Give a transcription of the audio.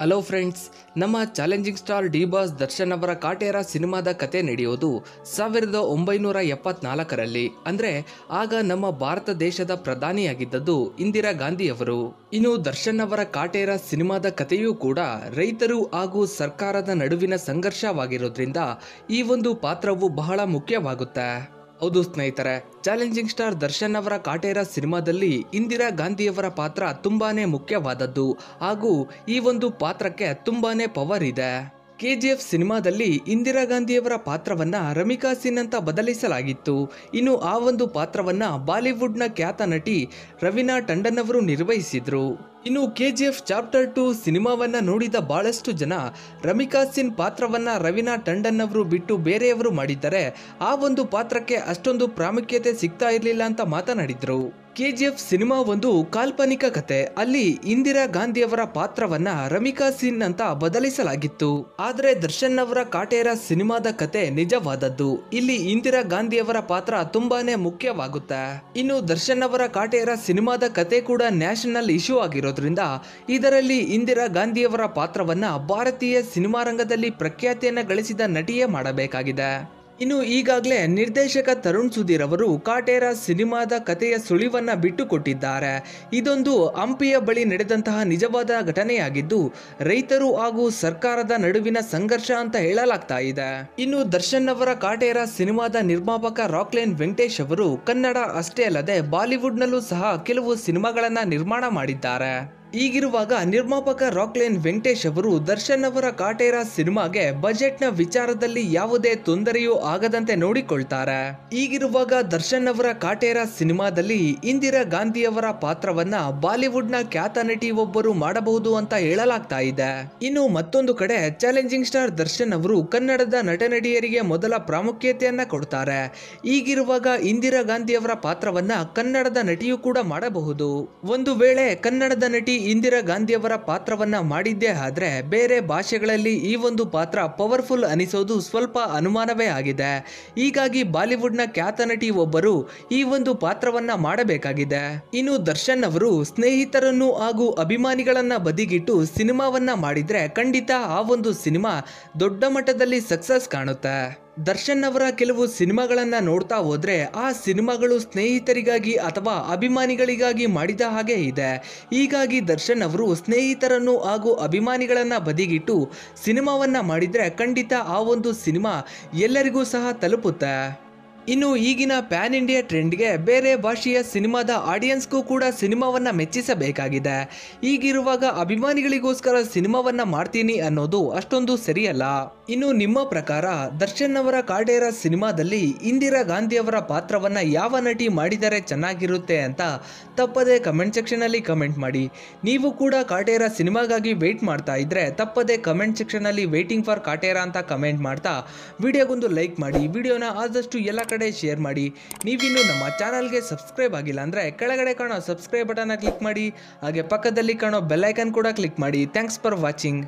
hello friends ನಮ್ಮ challenging star D boss Darshan ಅವರ ಕಾಟೇರ ಸಿನಿಮಾದ ಕತೆ ನಡೆಯೋದು ಸಾವಿರದ ಒಂಬೈನೂರ ಎಪ್ಪತ್ನಾಲ್ಕರಲ್ಲಿ ಅಂದರೆ ಆಗ ನಮ್ಮ ಭಾರತ ದೇಶದ ಪ್ರಧಾನಿಯಾಗಿದ್ದದ್ದು ಇಂದಿರಾ ಗಾಂಧಿಯವರು ಇನ್ನು ದರ್ಶನ್ ಅವರ ಕಾಟೇರ ಸಿನಿಮಾದ ಕಥೆಯೂ ಕೂಡ ರೈತರು ಹಾಗೂ ಸರ್ಕಾರದ ನಡುವಿನ ಸಂಘರ್ಷವಾಗಿರೋದ್ರಿಂದ ಈ ಒಂದು ಪಾತ್ರವು ಬಹಳ ಮುಖ್ಯವಾಗುತ್ತೆ ಹೌದು ಸ್ನೇಹಿತರೆ ಚಾಲೆಂಜಿಂಗ್ ಸ್ಟಾರ್ ದರ್ಶನ್ ಅವರ ಕಾಟೇರ ಸಿನಿಮಾದಲ್ಲಿ ಇಂದಿರಾ ಗಾಂಧಿಯವರ ಪಾತ್ರ ತುಂಬಾನೇ ಮುಖ್ಯವಾದದ್ದು ಹಾಗೂ ಈ ಒಂದು ಪಾತ್ರಕ್ಕೆ ತುಂಬಾನೇ ಪವರ್ ಇದೆ ಕೆಜಿಎಫ್ ಸಿನಿಮಾದಲ್ಲಿ ಇಂದಿರಾ ಗಾಂಧಿಯವರ ಪಾತ್ರವನ್ನ ರಮಿಕಾ ಸಿನ್ ಅಂತ ಬದಲಿಸಲಾಗಿತ್ತು ಇನ್ನು ಆ ಒಂದು ಪಾತ್ರವನ್ನ ಬಾಲಿವುಡ್ನ ಖ್ಯಾತ ನಟಿ ರವೀನಾ ಟಂಡನ್ ಅವರು ನಿರ್ವಹಿಸಿದ್ರು ಇನ್ನು ಕೆಜಿಎಫ್ ಚಾಪ್ಟರ್ ಟು ಸಿನಿಮಾವನ್ನ ನೋಡಿದ ಬಹಳಷ್ಟು ಜನ ರಮಿಕಾ ಸಿನ್ ಪಾತ್ರವನ್ನ ರವೀನಾ ಟಂಡನ್ ಅವರು ಬಿಟ್ಟು ಬೇರೆಯವರು ಮಾಡಿದ್ದರೆ ಆ ಒಂದು ಪಾತ್ರಕ್ಕೆ ಅಷ್ಟೊಂದು ಪ್ರಾಮುಖ್ಯತೆ ಸಿಗ್ತಾ ಇರಲಿಲ್ಲ ಅಂತ ಮಾತನಾಡಿದ್ರು ಕೆಜಿಎಫ್ ಸಿನಿಮಾ ಒಂದು ಕಾಲ್ಪನಿಕ ಕತೆ ಅಲ್ಲಿ ಇಂದಿರಾ ಗಾಂಧಿಯವರ ಪಾತ್ರವನ್ನ ರಮಿಕಾ ಸಿನ್ ಅಂತ ಬದಲಿಸಲಾಗಿತ್ತು ಆದರೆ ದರ್ಶನ್ ಅವರ ಕಾಟೇರ ಸಿನಿಮಾದ ಕತೆ ನಿಜವಾದದ್ದು ಇಲ್ಲಿ ಇಂದಿರಾ ಗಾಂಧಿಯವರ ಪಾತ್ರ ತುಂಬಾನೇ ಮುಖ್ಯವಾಗುತ್ತೆ ಇನ್ನು ದರ್ಶನ್ ಅವರ ಕಾಟೇರ ಸಿನಿಮಾದ ಕತೆ ಕೂಡ ನ್ಯಾಷನಲ್ ಇಶ್ಯೂ ಆಗಿರೋದ್ರಿಂದ ಇದರಲ್ಲಿ ಇಂದಿರಾ ಗಾಂಧಿಯವರ ಪಾತ್ರವನ್ನ ಭಾರತೀಯ ಸಿನಿಮಾ ರಂಗದಲ್ಲಿ ಪ್ರಖ್ಯಾತಿಯನ್ನ ಗಳಿಸಿದ ನಟಿಯೇ ಮಾಡಬೇಕಾಗಿದೆ ಇನ್ನು ಈಗಾಗಲೇ ನಿರ್ದೇಶಕ ತರುಣ್ ಸುಧೀರ್ ಅವರು ಕಾಟೇರ ಸಿನಿಮಾದ ಕಥೆಯ ಸುಳಿವನ್ನು ಬಿಟ್ಟುಕೊಟ್ಟಿದ್ದಾರೆ ಇದೊಂದು ಹಂಪಿಯ ಬಳಿ ನಡೆದಂತಹ ನಿಜವಾದ ಘಟನೆಯಾಗಿದ್ದು ರೈತರು ಹಾಗೂ ಸರ್ಕಾರದ ನಡುವಿನ ಸಂಘರ್ಷ ಅಂತ ಹೇಳಲಾಗ್ತಾ ಇದೆ ಇನ್ನು ದರ್ಶನ್ ಅವರ ಕಾಟೇರ ಸಿನಿಮಾದ ನಿರ್ಮಾಪಕ ರಾಕ್ಲೈನ್ ವೆಂಕಟೇಶ್ ಅವರು ಕನ್ನಡ ಅಷ್ಟೇ ಅಲ್ಲದೆ ಬಾಲಿವುಡ್ನಲ್ಲೂ ಸಹ ಕೆಲವು ಸಿನಿಮಾಗಳನ್ನ ನಿರ್ಮಾಣ ಮಾಡಿದ್ದಾರೆ ಈಗಿರುವಾಗ ನಿರ್ಮಾಪಕ ರಾಕ್ಲೈನ್ ವೆಂಕಟೇಶ್ ಅವರು ದರ್ಶನ್ ಅವರ ಕಾಟೇರ ಸಿನಿಮಾಗೆ ಬಜೆಟ್ನ ವಿಚಾರದಲ್ಲಿ ಯಾವುದೇ ತೊಂದರೆಯೂ ಆಗದಂತೆ ನೋಡಿಕೊಳ್ತಾರೆ ಈಗಿರುವಾಗ ದರ್ಶನ್ ಅವರ ಕಾಟೇರ ಸಿನಿಮಾದಲ್ಲಿ ಇಂದಿರಾ ಅವರ ಪಾತ್ರವನ್ನ ಬಾಲಿವುಡ್ನ ಖ್ಯಾತ ನಟಿ ಒಬ್ಬರು ಮಾಡಬಹುದು ಅಂತ ಹೇಳಲಾಗ್ತಾ ಇದೆ ಇನ್ನು ಮತ್ತೊಂದು ಕಡೆ ಚಾಲೆಂಜಿಂಗ್ ಸ್ಟಾರ್ ದರ್ಶನ್ ಅವರು ಕನ್ನಡದ ನಟನಟಿಯರಿಗೆ ಮೊದಲ ಪ್ರಾಮುಖ್ಯತೆಯನ್ನ ಕೊಡ್ತಾರೆ ಈಗಿರುವಾಗ ಇಂದಿರಾ ಅವರ ಪಾತ್ರವನ್ನ ಕನ್ನಡದ ನಟಿಯೂ ಕೂಡ ಮಾಡಬಹುದು ಒಂದು ವೇಳೆ ಕನ್ನಡದ ನಟಿ ಇಂದಿರಾ ಗಾಂಧಿಯವರ ಪಾತ್ರವನ್ನ ಮಾಡಿದ್ದೇ ಆದ್ರೆ ಬೇರೆ ಭಾಷೆಗಳಲ್ಲಿ ಈ ಒಂದು ಪಾತ್ರ ಪವರ್ಫುಲ್ ಅನಿಸೋದು ಸ್ವಲ್ಪ ಅನುಮಾನವೇ ಆಗಿದೆ ಹೀಗಾಗಿ ಬಾಲಿವುಡ್ನ ಖ್ಯಾತ ನಟಿ ಒಬ್ಬರು ಈ ಒಂದು ಪಾತ್ರವನ್ನ ಮಾಡಬೇಕಾಗಿದೆ ಇನ್ನು ದರ್ಶನ್ ಅವರು ಸ್ನೇಹಿತರನ್ನು ಹಾಗೂ ಅಭಿಮಾನಿಗಳನ್ನ ಬದಿಗಿಟ್ಟು ಸಿನಿಮಾವನ್ನ ಮಾಡಿದ್ರೆ ಖಂಡಿತ ಆ ಒಂದು ಸಿನಿಮಾ ದೊಡ್ಡ ಮಟ್ಟದಲ್ಲಿ ಸಕ್ಸಸ್ ಕಾಣುತ್ತೆ ದರ್ಶನ್ ಅವರ ಕೆಲವು ಸಿನಿಮಾಗಳನ್ನು ನೋಡ್ತಾ ಹೋದರೆ ಆ ಸಿನಿಮಾಗಳು ಸ್ನೇಹಿತರಿಗಾಗಿ ಅಥವಾ ಅಭಿಮಾನಿಗಳಿಗಾಗಿ ಮಾಡಿದ ಹಾಗೆ ಇದೆ ಹೀಗಾಗಿ ದರ್ಶನ್ ಅವರು ಸ್ನೇಹಿತರನ್ನು ಹಾಗೂ ಅಭಿಮಾನಿಗಳನ್ನು ಬದಿಗಿಟ್ಟು ಸಿನಿಮಾವನ್ನು ಮಾಡಿದರೆ ಖಂಡಿತ ಆ ಒಂದು ಸಿನಿಮಾ ಎಲ್ಲರಿಗೂ ಸಹ ತಲುಪುತ್ತೆ ಇನ್ನು ಈಗಿನ ಪ್ಯಾನ್ ಇಂಡಿಯಾ ಟ್ರೆಂಡ್ಗೆ ಬೇರೆ ಭಾಷೆಯ ಸಿನಿಮಾದ ಆಡಿಯನ್ಸ್ಗೂ ಕೂಡ ಸಿನಿಮಾವನ್ನು ಮೆಚ್ಚಿಸಬೇಕಾಗಿದೆ ಈಗಿರುವಾಗ ಅಭಿಮಾನಿಗಳಿಗೋಸ್ಕರ ಸಿನಿಮಾವನ್ನು ಮಾಡ್ತೀನಿ ಅನ್ನೋದು ಅಷ್ಟೊಂದು ಸರಿಯಲ್ಲ ಇನ್ನು ನಿಮ್ಮ ಪ್ರಕಾರ ದರ್ಶನ್ ಅವರ ಕಾಡೇರ ಸಿನಿಮಾದಲ್ಲಿ ಇಂದಿರಾ ಅವರ ಪಾತ್ರವನ್ನು ಯಾವ ನಟಿ ಮಾಡಿದರೆ ಚೆನ್ನಾಗಿರುತ್ತೆ ಅಂತ ತಪ್ಪದೆ ಕಮೆಂಟ್ ಸೆಕ್ಷನಲ್ಲಿ ಕಮೆಂಟ್ ಮಾಡಿ ನೀವು ಕೂಡ ಕಾಟೇರ ಸಿನಿಮಾಗಾಗಿ ವೆಯ್ಟ್ ಮಾಡ್ತಾ ಇದ್ರೆ ತಪ್ಪದೆ ಕಮೆಂಟ್ ಸೆಕ್ಷನಲ್ಲಿ ವೇಟಿಂಗ್ ಫಾರ್ ಕಾಟೇರ ಅಂತ ಕಮೆಂಟ್ ಮಾಡ್ತಾ ವಿಡಿಯೋಗೊಂದು ಲೈಕ್ ಮಾಡಿ ವಿಡಿಯೋನ ಆದಷ್ಟು ಎಲ್ಲ ಕಡೆ ಕಡೆ ಶೇರ್ ಮಾಡಿ ನೀವಿನ್ನು ನಮ್ಮ ಚಾನಲ್ಗೆ ಸಬ್ಸ್ಕ್ರೈಬ್ ಆಗಿಲ್ಲ ಅಂದರೆ ಕೆಳಗಡೆ ಕಾಣೋ ಸಬ್ಸ್ಕ್ರೈಬ್ ಬಟನ್ನ ಕ್ಲಿಕ್ ಮಾಡಿ ಹಾಗೆ ಪಕ್ಕದಲ್ಲಿ ಕಾಣೋ ಬೆಲ್ಲೈಕನ್ ಕೂಡ ಕ್ಲಿಕ್ ಮಾಡಿ ಥ್ಯಾಂಕ್ಸ್ ಫಾರ್ ವಾಚಿಂಗ್